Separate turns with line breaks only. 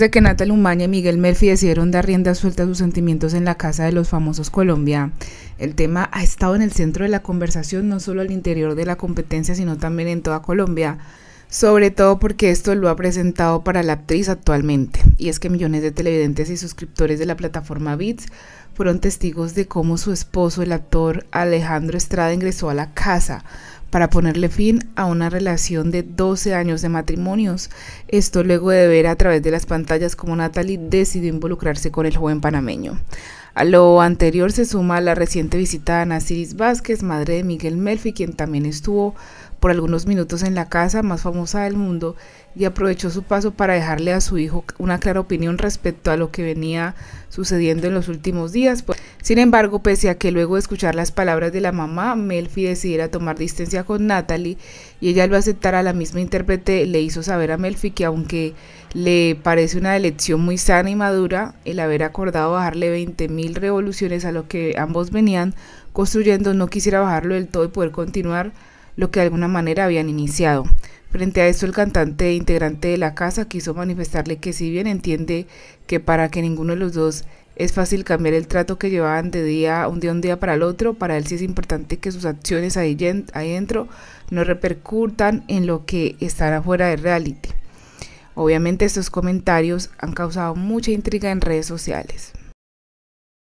de que Natalia Umaña y Miguel Melfi decidieron dar rienda suelta a sus sentimientos en la casa de los famosos Colombia, el tema ha estado en el centro de la conversación no solo al interior de la competencia, sino también en toda Colombia, sobre todo porque esto lo ha presentado para la actriz actualmente. Y es que millones de televidentes y suscriptores de la plataforma Bits fueron testigos de cómo su esposo, el actor Alejandro Estrada, ingresó a la casa para ponerle fin a una relación de 12 años de matrimonios. Esto luego de ver a través de las pantallas cómo Natalie decidió involucrarse con el joven panameño. A lo anterior se suma la reciente visita a Ana Vázquez, madre de Miguel Melfi, quien también estuvo por algunos minutos en la casa más famosa del mundo y aprovechó su paso para dejarle a su hijo una clara opinión respecto a lo que venía sucediendo en los últimos días. Pues, sin embargo, pese a que luego de escuchar las palabras de la mamá, Melfi decidiera tomar distancia con Natalie y ella lo aceptara, la misma intérprete le hizo saber a Melfi que aunque le parece una elección muy sana y madura, el haber acordado bajarle 20.000 revoluciones a lo que ambos venían construyendo, no quisiera bajarlo del todo y poder continuar lo que de alguna manera habían iniciado. Frente a esto, el cantante e integrante de la casa quiso manifestarle que si bien entiende que para que ninguno de los dos es fácil cambiar el trato que llevaban de día un día un día para el otro, para él sí es importante que sus acciones ahí, no repercutan en lo que estará fuera de reality. Obviamente estos comentarios han causado mucha intriga en redes sociales.